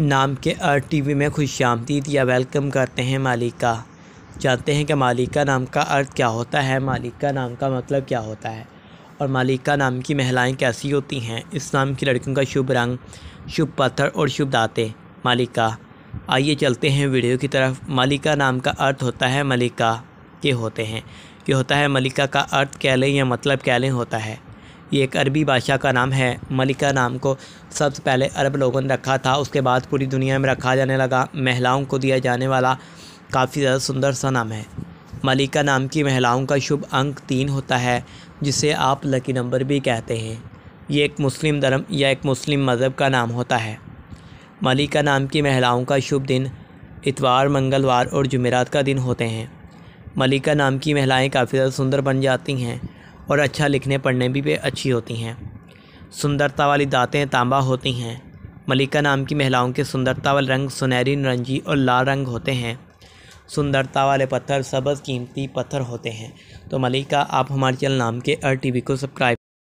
नाम के R T V में खुश आमदीद या वेलकम करते हैं मालिका जानते हैं कि मालिका नाम का अर्थ क्या होता है मालिका नाम का मतलब क्या होता है और मालिका नाम की महिलाएं कैसी होती हैं इस नाम की लड़कियों का शुभ रंग शुभ पत्थर और शुभ दाते मालिका आइए चलते हैं वीडियो की तरफ मालिका नाम का अर्थ होता है मलिका के होते हैं ये होता है मलिका का अर्थ कह लें या मतलब कह लें होता है ये एक अरबी भाषा का नाम है मलिका नाम को सबसे पहले अरब लोगों ने रखा था उसके बाद पूरी दुनिया में रखा जाने लगा महिलाओं को दिया जाने वाला काफ़ी ज़्यादा सुंदर सा नाम है मलिका नाम की महिलाओं का शुभ अंक तीन होता है जिसे आप लकी नंबर भी कहते हैं ये एक मुस्लिम धर्म या एक मुस्लिम मज़हब का नाम होता है मलिका नाम की महिलाओं का शुभ दिन इतवार मंगलवार और जुमेरात का दिन होते हैं मलिका नाम की महिलाएं काफ़ी ज़्यादा सुंदर बन जाती हैं और अच्छा लिखने पढ़ने भी वे अच्छी होती हैं सुंदरता वाली दांतें तांबा होती हैं मलिका नाम की महिलाओं के सुंदरता वाले रंग सुनहरी नरंजी और लाल रंग होते हैं सुंदरता वाले पत्थर सबज कीमती पत्थर होते हैं तो मलिका आप हमारे चैनल नाम के अर टी को सब्सक्राइब